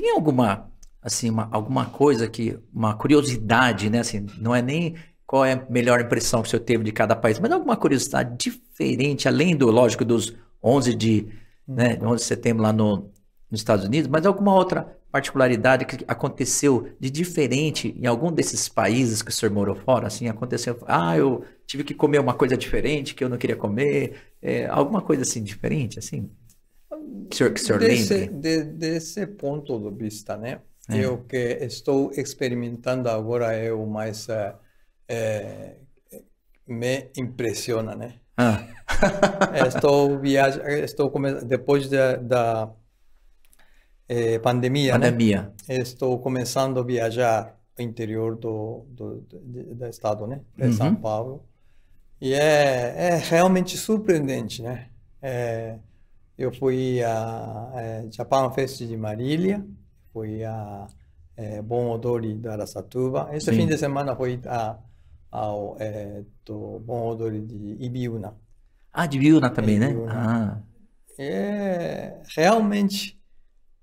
Tem alguma assim uma, alguma coisa que uma curiosidade, né? Assim, não é nem qual é a melhor impressão que o senhor teve de cada país, mas alguma curiosidade diferente além do lógico dos 11 de, né, 11 de setembro lá no, nos Estados Unidos, mas alguma outra particularidade que aconteceu de diferente em algum desses países que o senhor morou fora? Assim, aconteceu, ah, eu tive que comer uma coisa diferente que eu não queria comer, é, alguma coisa assim diferente, assim? Desse, de, eh. desse ponto de vista, né? É. Eu que estou experimentando agora é o mais é, me impressiona, né? Ah. estou viajando, estou depois da, da é, eh, pandemia, pandemia. Né? Estou começando a viajar no interior do, do, do, do estado, né? De uhum. São Paulo. E é, é realmente surpreendente, né? É, eh, eu fui a é, Japan Fest de Marília, fui a é, Bom Odori de Arasatuba. Esse Sim. fim de semana fui a, ao é, do Bom Odori de Ibiúna. Ah, de Ibiúna também, né? Ah. É realmente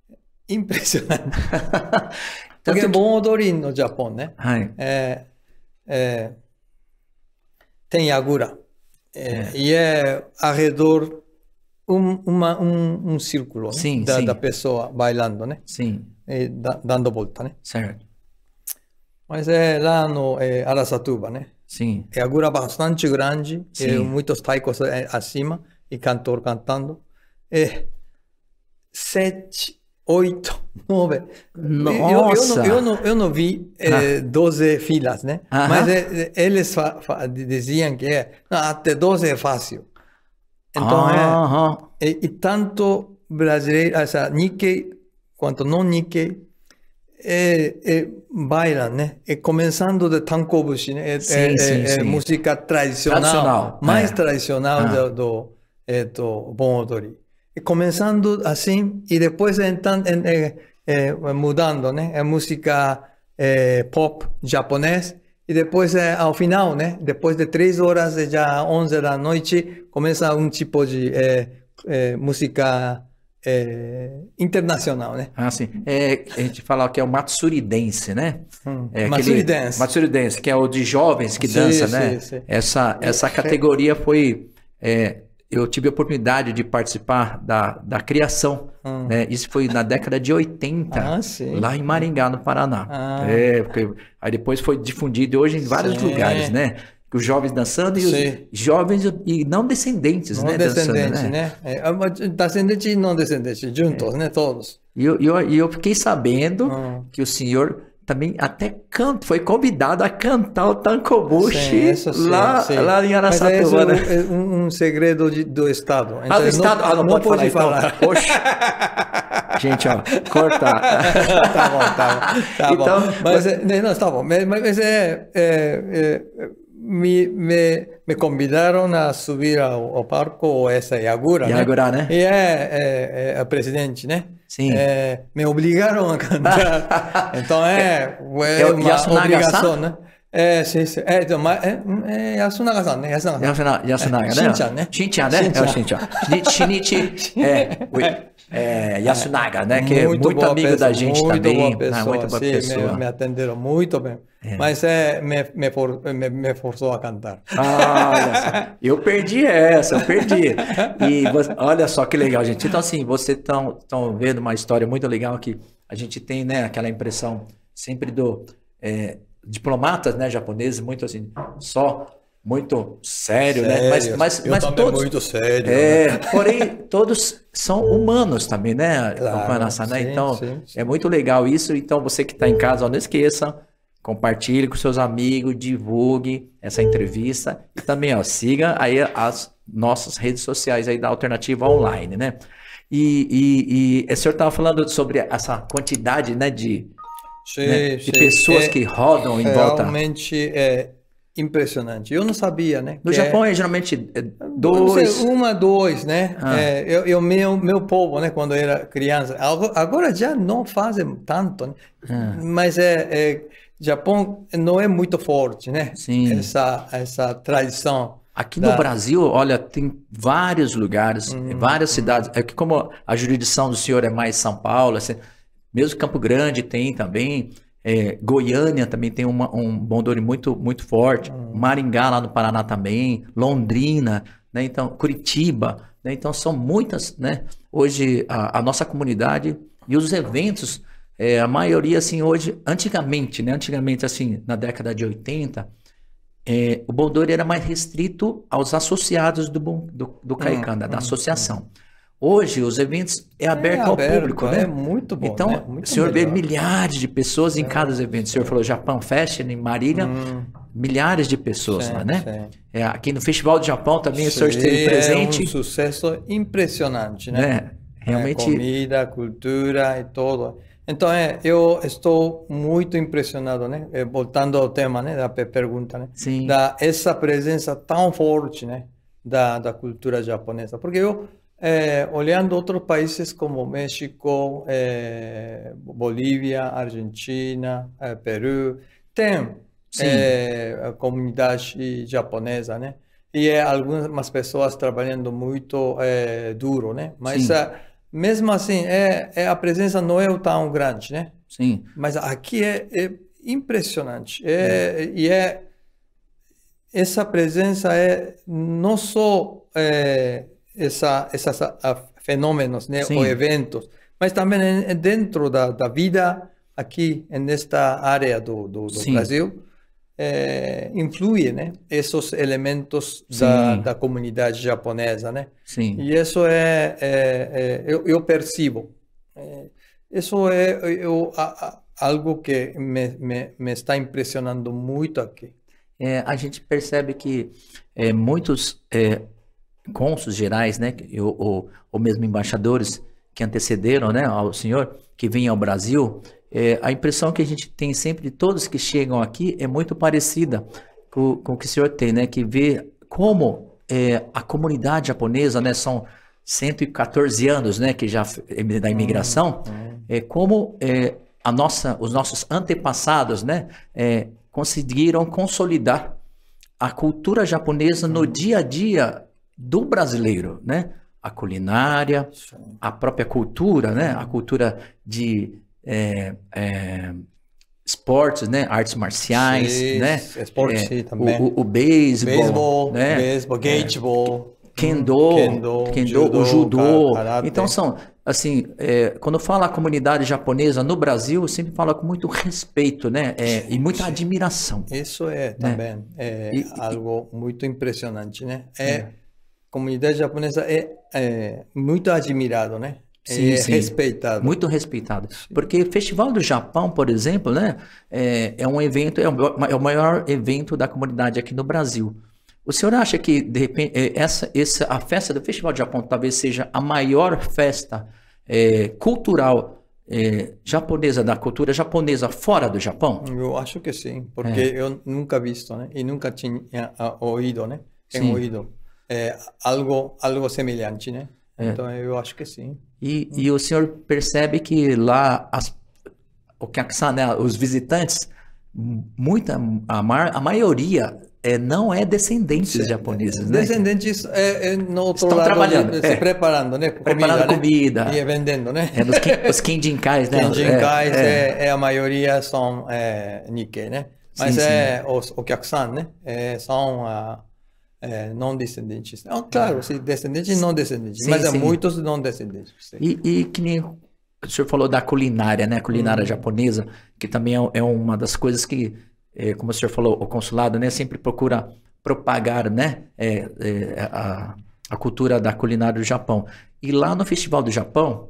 impressionante. Porque que... Bom Odori no Japão, né? É, é, tem Yagura. É, é. E é ao redor um, uma, um, um círculo sim, né? da, sim. da, pessoa bailando, né? Sim. E eh, da, dando volta, né? Certo. Mas é lá no é, né? Sim. É agora bastante grande, é, muitos taikos é, acima e cantor cantando. É, sete, oito, nove. Nossa! Eu, eu, não, eu, não, eu não vi é, ah. 12 filas, né? Mas é, é, eles fa, fa, diziam que é, até 12 é fácil. Então, ah, é, e, e, tanto brasileiro, essa Nikkei quanto não Nikkei, é, eh, é, eh, baila, né? ¿eh? É começando de tankobushi, né? É, sim, é, sim, é sim. música tradicional, tradicional. mais tradicional ah. do, do, bom odori. E começando assim e depois então, mudando, né? É música pop japonês e depois, é, ao final, né? Depois de três horas, eh, já 11 da noite, começa um tipo de é, é, música internacional, né? Ah, sim. É, a gente fala que é o matsuridense, né? Hum, é matsuridense. matsuridense, que é o de jovens que sim, dança, sim, né? Sim, essa, essa é, categoria foi... É, eu tive a oportunidade de participar da, da criação. Hum. Né? Isso foi na década de 80, ah, lá em Maringá, no Paraná. Ah. É, porque, aí depois foi difundido hoje em vários sim. lugares, né? Os jovens dançando e sim. os jovens e não descendentes, não né? Descendente, dançando, né? né? É, é descendente e não descendente, juntos, é. né? Todos. E eu, eu, eu fiquei sabendo hum. que o senhor também até canto, foi convidado a cantar o Tancobushi lá, lá em é Araçatuba, é né? É um, um segredo de, do Estado. Então, ah, do então, Estado? Não, ah, não, não pode, pode falar. Então. falar. Então. Gente, ó, cortar. tá bom, tá bom. Tá então, bom. Mas, mas... É, não, tá bom. Mas, mas é, é, é me, me, me convidaram a subir ao, ao barco essa Yagura, Yagura né? né? E é, é, é, presidente, né? Sim. É, me obrigaram a cantar. então é, é uma obrigação, né? é sim sim é, então, é, é, né? é Yasunaga, né? né? né? é o Que é muito, muito amigo pessoa, da gente muito também. Boa pessoa, ah, muito boa sim, pessoa. Me, me atenderam muito bem. É. Mas é, me, me, for, me, me forçou a cantar. Ah, olha só. Eu perdi essa, eu perdi. E olha só que legal, gente. Então, assim, vocês estão vendo uma história muito legal que a gente tem, né? Aquela impressão sempre do diplomatas né, japoneses muito assim, só muito sério, sério. né? Mas, mas, Eu mas todos. Muito sério. É, né? porém, todos são humanos também, né? Claro, né, sim, né? Então, sim, sim. é muito legal isso. Então, você que está em casa, não esqueça. Compartilhe com seus amigos, divulgue essa entrevista. E também, ó, siga aí as nossas redes sociais aí da Alternativa Online, né? E, e, e é, o senhor estava falando sobre essa quantidade, né, de, né? sim, né? de pessoas é, que rodam em volta. Realmente é impressionante. Eu não sabia, né? No Japão é, é geralmente é, dois. Sei, uma, dois, né? Ah. É, eu, eu, meu, meu povo, né? Quando eu era criança, agora já não fazem tanto, né? Ah. Mas é, é, Japão não é muito forte, né? Sim. Essa, essa tradição. Aqui da... no Brasil, olha, tem vários lugares, hum, várias hum. cidades. É que como a jurisdição do senhor é mais São Paulo, assim, mesmo Campo Grande tem também. É, Goiânia também tem uma, um bondone muito, muito forte. Hum. Maringá, lá no Paraná também. Londrina, né? Então, Curitiba. Né? Então, são muitas, né? Hoje, a, a nossa comunidade e os eventos, é, a maioria, assim, hoje, antigamente, né? Antigamente, assim, na década de 80, é, o Bondori era mais restrito aos associados do, do, do hum, Caicanda, uhum, da hum, associação. Uhum. Hoje os eventos é aberto, é aberto ao público, é né? É muito bom. Então, né? muito o senhor melhor. vê milhares de pessoas em é. cada evento. O senhor falou Japão Fashion em Marília, hum. milhares de pessoas lá, né? É, aqui no Festival do Japão também sim, o senhor esteve presente. É um sucesso impressionante, né? né? Realmente. É, comida, cultura e tudo. Então, eu estou muito impressionado, né? Voltando ao tema, né, da pergunta, né? Sim. Da essa presença tão forte, né, da, da cultura japonesa, porque eu é, eh, olhando outros países como México, é, eh, Bolívia, Argentina, é, eh, Peru, tem a comunidade japonesa, né? E algumas pessoas trabalhando muito duro, né? Mas mesmo assim, é, é, a presença não é tão grande, né? Sim. Mas aqui é, é impressionante. É, e é, essa presença é não só essa, essas ah, ah, fenômenos, né? Ou eventos. Mas também dentro da, da vida aqui, nesta área do, do, do Brasil, é, eh, influi, né? Esses elementos da, da, comunidade japonesa, né? Sim. E isso é, é, é eu, eh, eu, eh, percebo. isso é eu, a, a, algo que me, me, me, está impressionando muito aqui. a gente percebe que muitos cônsuls gerais, né, ou, ou, mesmo embaixadores que antecederam, né, ao senhor, que vinha ao Brasil, é, a impressão que a gente tem sempre de todos que chegam aqui é muito parecida com, com o que o senhor tem, né, que vê como é, a comunidade japonesa, né, são 114 anos, né, que já da imigração, hum, hum. é, como é, a nossa, os nossos antepassados, né, é, conseguiram consolidar a cultura japonesa no hum. dia a dia do brasileiro, né? A culinária, a própria cultura, né? A cultura de é, é, esportes, né? Artes marciais, sim, né? Esportes é, é também. O, o, o beisebol, beisebol, né? Beisebol, é. gatebol. Kendo, hum, kendo, kendo judô, o judô. Então são, assim, é, quando fala a comunidade japonesa no Brasil, eu sempre fala com muito respeito, né? É, e muita admiração. Isso é né? também é e, algo e, muito impressionante, né? É, é comunidade japonesa é, é muito admirado, né? Sim, é sim. respeitado. Muito respeitado. Porque o Festival do Japão, por exemplo, né, é, é um evento, é o, é o, maior evento da comunidade aqui no Brasil. O senhor acha que, de repente, é, essa, essa, a festa do Festival do Japão talvez seja a maior festa é, cultural é, japonesa, da cultura japonesa fora do Japão? Eu acho que sim, porque é. eu nunca visto, né? E nunca tinha ouvido, né? Tenho ouvido é, algo, algo semelhante, né? É. Então eu acho que sim. E, e o senhor percebe que lá as, o que né, os visitantes, muita a, mar, a maioria é, não é descendentes sim. japoneses, né? é, é, no outro Estão lado, trabalhando, se é. preparando, né? Preparando comida, né? comida. Né? E é vendendo, né? É, nos, os quindincais, né? Quindincais, é é, é, é, a maioria são é, Nikkei, né? Mas sim, é sim. os Okyakusan, né? são... Uh, é, não descendentes. Não, ah, claro, ah. você é descendente e não descendente, sim, mas sim. há muitos não descendentes. E, e, que nem o senhor falou da culinária, né? Culinária hum. japonesa, que também é, é, uma das coisas que, é, como o senhor falou, o consulado, né, sempre procura propagar, né, é, é, a, a cultura da culinária do Japão. E lá no Festival do Japão,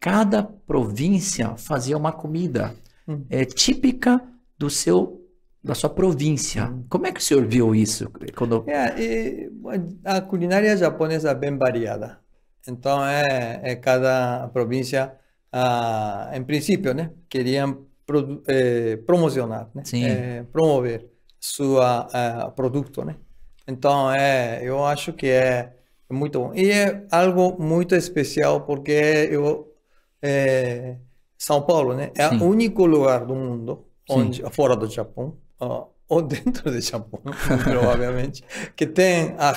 cada província fazia uma comida hum. típica do seu da sua província. Como é que o senhor viu isso? Quando... É, a culinária japonesa é bem variada. Então, é, é cada província, ah, em princípio, né, queriam pro, eh, promocionar, né, eh, promover seu ah, produto. Né? Então, é, eu acho que é muito bom. E é algo muito especial, porque eu, é, São Paulo né, é Sim. o único lugar do mundo, onde, fora do Japão, ou dentro de Japão, provavelmente, que tem a